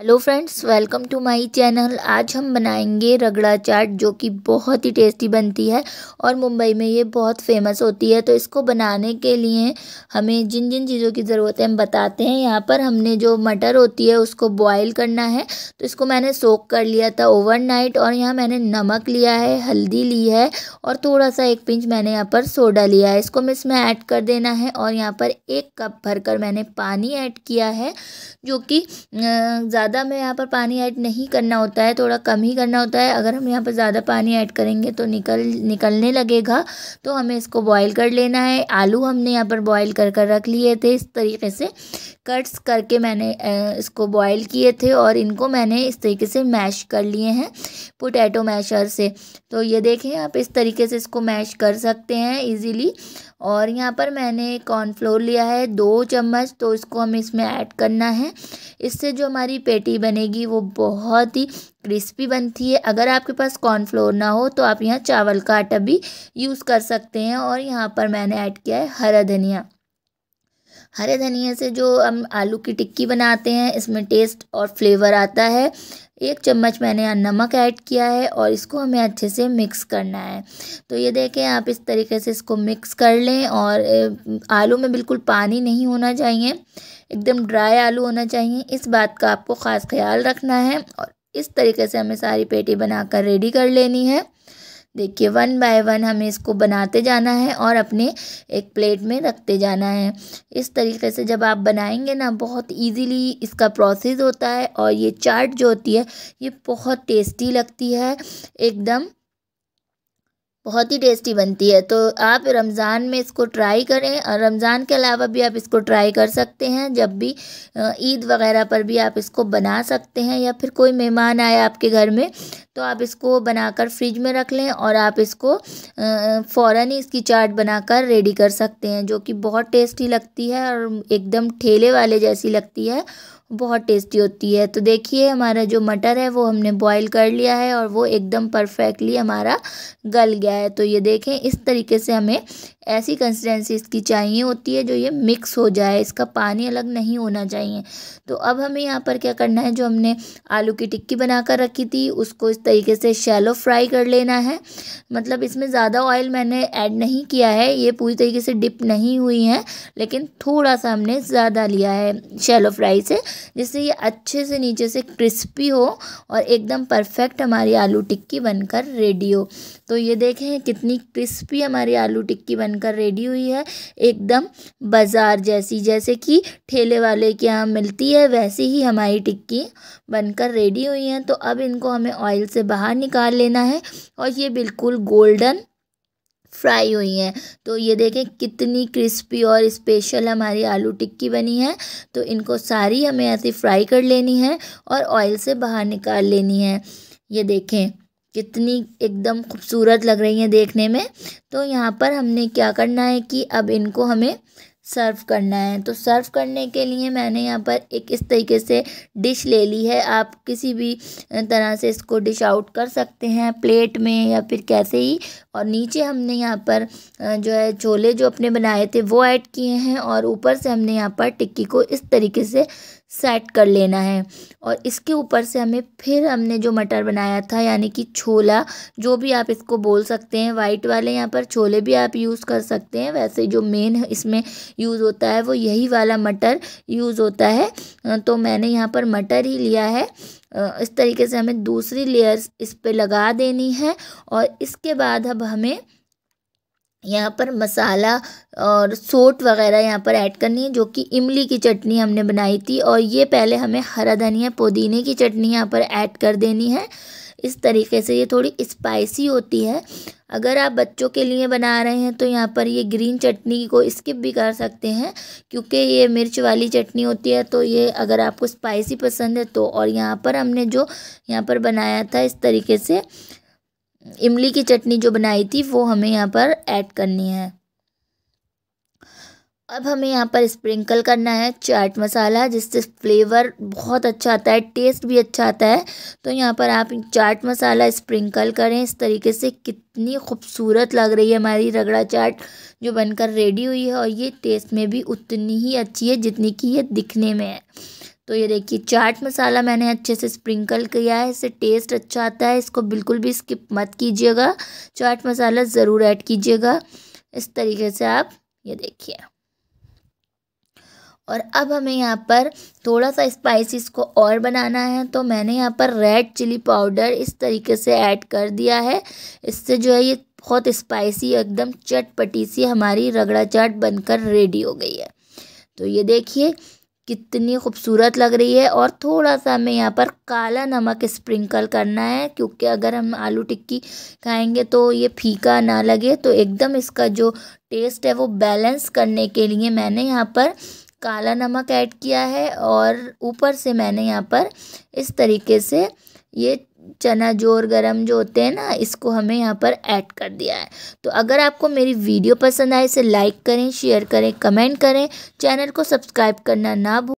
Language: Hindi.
hello friends welcome to my channel आज हम बनाएंगे रगड़ा चाट जो कि बहुत ही टेस्टी बनती है और मुंबई में ये बहुत फेमस होती है तो इसको बनाने के लिए हमें जिन जिन चीज़ों की ज़रूरत है हम बताते हैं यहाँ पर हमने जो मटर होती है उसको बॉईल करना है तो इसको मैंने सोक कर लिया था ओवरनाइट और यहाँ मैंने नमक लिया है हल्दी ली है और थोड़ा सा एक पिंच मैंने यहाँ पर सोडा लिया है इसको मैं इसमें ऐड कर देना है और यहाँ पर एक कप भर मैंने पानी ऐड किया है जो कि ज़्यादा ज़्यादा हमें यहाँ पर पानी ऐड नहीं करना होता है थोड़ा कम ही करना होता है अगर हम यहाँ पर ज़्यादा पानी ऐड करेंगे तो निकल निकलने लगेगा तो हमें इसको बॉईल कर लेना है आलू हमने यहाँ पर बॉईल कर कर रख लिए थे इस तरीके से कट्स करके मैंने इसको बॉईल किए थे और इनको मैंने इस तरीके से मैश कर लिए हैं पोटैटो मैशर से तो ये देखें आप इस तरीके से इसको मैश कर सकते हैं ईज़ीली और यहाँ पर मैंने कॉर्नफ्लोर लिया है दो चम्मच तो इसको हम इसमें ऐड करना है इससे जो हमारी पेटी बनेगी वो बहुत ही क्रिस्पी बनती है अगर आपके पास कॉर्नफ्लोर ना हो तो आप यहाँ चावल का आटा भी यूज़ कर सकते हैं और यहाँ पर मैंने ऐड किया है हरा धनिया हरे धनिया से जो हम आलू की टिक्की बनाते हैं इसमें टेस्ट और फ्लेवर आता है एक चम्मच मैंने यहाँ नमक ऐड किया है और इसको हमें अच्छे से मिक्स करना है तो ये देखें आप इस तरीके से इसको मिक्स कर लें और आलू में बिल्कुल पानी नहीं होना चाहिए एकदम ड्राई आलू होना चाहिए इस बात का आपको ख़ास ख्याल रखना है और इस तरीके से हमें सारी पेटी बनाकर रेडी कर लेनी है देखिए वन बाय वन हमें इसको बनाते जाना है और अपने एक प्लेट में रखते जाना है इस तरीके से जब आप बनाएंगे ना बहुत इजीली इसका प्रोसेस होता है और ये चाट जो होती है ये बहुत टेस्टी लगती है एकदम बहुत ही टेस्टी बनती है तो आप रमज़ान में इसको ट्राई करें और रमज़ान के अलावा भी आप इसको ट्राई कर सकते हैं जब भी ईद वगैरह पर भी आप इसको बना सकते हैं या फिर कोई मेहमान आए आपके घर में तो आप इसको बनाकर फ्रिज में रख लें और आप इसको फ़ौर ही इसकी चाट बनाकर रेडी कर सकते हैं जो कि बहुत टेस्टी लगती है और एकदम ठेले वाले जैसी लगती है बहुत टेस्टी होती है तो देखिए हमारा जो मटर है वो हमने बॉईल कर लिया है और वो एकदम परफेक्टली हमारा गल गया है तो ये देखें इस तरीके से हमें ऐसी कंसिस्टेंसी इसकी चाहिए होती है जो ये मिक्स हो जाए इसका पानी अलग नहीं होना चाहिए तो अब हमें यहाँ पर क्या करना है जो हमने आलू की टिक्की बनाकर रखी थी उसको इस तरीके से शैलो फ्राई कर लेना है मतलब इसमें ज़्यादा ऑयल मैंने ऐड नहीं किया है ये पूरी तरीके से डिप नहीं हुई है लेकिन थोड़ा सा हमने ज़्यादा लिया है शैलो फ्राई से जिससे ये अच्छे से नीचे से क्रिस्पी हो और एकदम परफेक्ट हमारी आलू टिक्की बनकर रेडी हो तो ये देखें कितनी क्रिस्पी हमारी आलू टिक्की बन बनकर रेडी हुई है एकदम बाजार जैसी जैसे कि ठेले वाले के यहाँ मिलती है वैसी ही हमारी टिक्की बनकर रेडी हुई हैं तो अब इनको हमें ऑयल से बाहर निकाल लेना है और ये बिल्कुल गोल्डन फ्राई हुई हैं तो ये देखें कितनी क्रिस्पी और स्पेशल हमारी आलू टिक्की बनी है तो इनको सारी हमें ऐसे फ्राई कर लेनी है और ऑयल से बाहर निकाल लेनी है ये देखें कितनी एकदम खूबसूरत लग रही हैं देखने में तो यहाँ पर हमने क्या करना है कि अब इनको हमें सर्व करना है तो सर्व करने के लिए मैंने यहाँ पर एक इस तरीके से डिश ले ली है आप किसी भी तरह से इसको डिश आउट कर सकते हैं प्लेट में या फिर कैसे ही और नीचे हमने यहाँ पर जो है छोले जो अपने बनाए थे वो ऐड किए हैं और ऊपर से हमने यहाँ पर टिक्की को इस तरीके से सेट कर लेना है और इसके ऊपर से हमें फिर हमने जो मटर बनाया था यानी कि छोला जो भी आप इसको बोल सकते हैं वाइट वाले यहाँ पर छोले भी आप यूज़ कर सकते हैं वैसे जो मेन इसमें यूज़ होता है वो यही वाला मटर यूज़ होता है तो मैंने यहाँ पर मटर ही लिया है इस तरीके से हमें दूसरी लेयर्स इस पर लगा देनी है और इसके बाद अब हमें यहाँ पर मसाला और सोट वगैरह यहाँ पर ऐड करनी है जो कि इमली की चटनी हमने बनाई थी और ये पहले हमें हरा धनिया पुदीने की चटनी यहाँ पर ऐड कर देनी है इस तरीके से ये थोड़ी स्पाइसी होती है अगर आप बच्चों के लिए बना रहे हैं तो यहाँ पर ये ग्रीन चटनी को स्किप भी कर सकते हैं क्योंकि ये मिर्च वाली चटनी होती है तो ये अगर आपको स्पाइसी पसंद है तो और यहाँ पर हमने जो यहाँ पर बनाया था इस तरीके से इमली की चटनी जो बनाई थी वो हमें यहाँ पर ऐड करनी है अब हमें यहाँ पर स्प्रिंकल करना है चाट मसाला जिससे फ्लेवर बहुत अच्छा आता है टेस्ट भी अच्छा आता है तो यहाँ पर आप चाट मसाला स्प्रिंकल करें इस तरीके से कितनी खूबसूरत लग रही है हमारी रगड़ा चाट जो बनकर रेडी हुई है और ये टेस्ट में भी उतनी ही अच्छी है जितनी कि ये दिखने में है तो ये देखिए चाट मसाला मैंने अच्छे से स्प्रिंकल किया है इससे टेस्ट अच्छा आता है इसको बिल्कुल भी स्किप मत कीजिएगा चाट मसाला ज़रूर ऐड कीजिएगा इस तरीके से आप ये देखिए और अब हमें यहाँ पर थोड़ा सा स्पाइसी इसको और बनाना है तो मैंने यहाँ पर रेड चिली पाउडर इस तरीके से ऐड कर दिया है इससे जो है ये बहुत स्पाइसी एकदम चटपटी सी हमारी रगड़ा चाट बनकर रेडी हो गई है तो ये देखिए कितनी खूबसूरत लग रही है और थोड़ा सा हमें यहाँ पर काला नमक स्प्रिंकल करना है क्योंकि अगर हम आलू टिक्की खाएंगे तो ये फीका ना लगे तो एकदम इसका जो टेस्ट है वो बैलेंस करने के लिए मैंने यहाँ पर काला नमक ऐड किया है और ऊपर से मैंने यहाँ पर इस तरीके से ये चना जोर गरम जो होते हैं ना इसको हमें यहाँ पर ऐड कर दिया है तो अगर आपको मेरी वीडियो पसंद आए इसे लाइक करें शेयर करें कमेंट करें चैनल को सब्सक्राइब करना ना भूलें